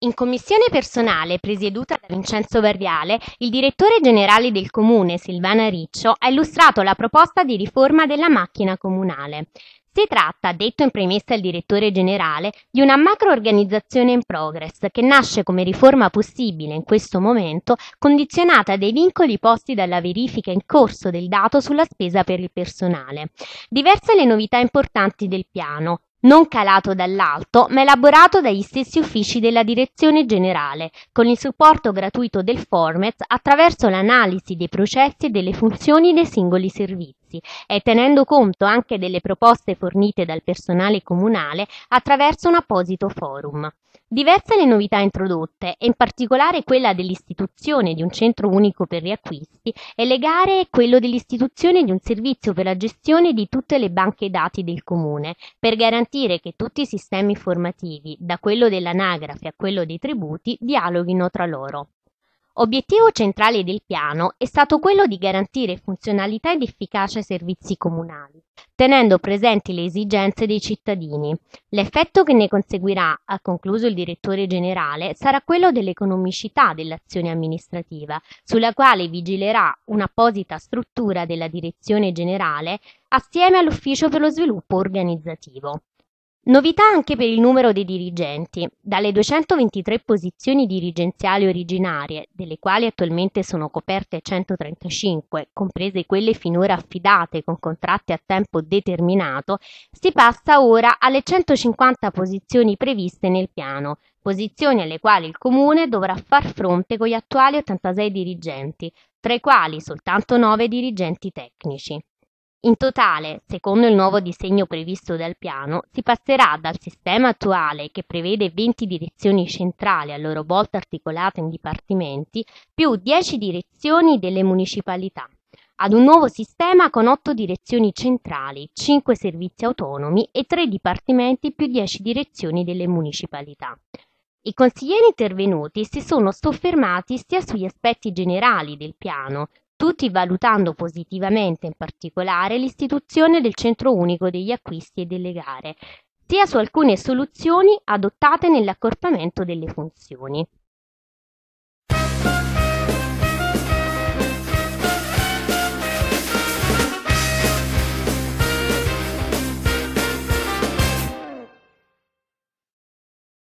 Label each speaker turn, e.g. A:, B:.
A: In commissione personale presieduta da Vincenzo Barriale, il direttore generale del comune Silvana Riccio ha illustrato la proposta di riforma della macchina comunale. Si tratta, detto in premessa il direttore generale, di una macro-organizzazione in progress che nasce come riforma possibile in questo momento condizionata dai vincoli posti dalla verifica in corso del dato sulla spesa per il personale. Diverse le novità importanti del piano, non calato dall'alto, ma elaborato dagli stessi uffici della Direzione Generale, con il supporto gratuito del Formet attraverso l'analisi dei processi e delle funzioni dei singoli servizi e tenendo conto anche delle proposte fornite dal personale comunale attraverso un apposito forum. Diverse le novità introdotte, e in particolare quella dell'istituzione di un centro unico per riacquisti e le gare quello dell'istituzione di un servizio per la gestione di tutte le banche dati del comune, per garantire che tutti i sistemi formativi, da quello dell'anagrafe a quello dei tributi, dialoghino tra loro. Obiettivo centrale del piano è stato quello di garantire funzionalità ed efficacia ai servizi comunali, tenendo presenti le esigenze dei cittadini. L'effetto che ne conseguirà, ha concluso il direttore generale, sarà quello dell'economicità dell'azione amministrativa, sulla quale vigilerà un'apposita struttura della direzione generale assieme all'Ufficio per lo sviluppo organizzativo. Novità anche per il numero dei dirigenti. Dalle 223 posizioni dirigenziali originarie, delle quali attualmente sono coperte 135, comprese quelle finora affidate con contratti a tempo determinato, si passa ora alle 150 posizioni previste nel piano, posizioni alle quali il Comune dovrà far fronte con gli attuali 86 dirigenti, tra i quali soltanto 9 dirigenti tecnici. In totale, secondo il nuovo disegno previsto dal piano, si passerà dal sistema attuale che prevede 20 direzioni centrali a loro volta articolate in dipartimenti, più 10 direzioni delle municipalità, ad un nuovo sistema con 8 direzioni centrali, 5 servizi autonomi e 3 dipartimenti più 10 direzioni delle municipalità. I consiglieri intervenuti si sono soffermati sia sugli aspetti generali del piano, tutti valutando positivamente in particolare l'istituzione del Centro Unico degli Acquisti e delle Gare, sia su alcune soluzioni adottate nell'accorpamento delle funzioni.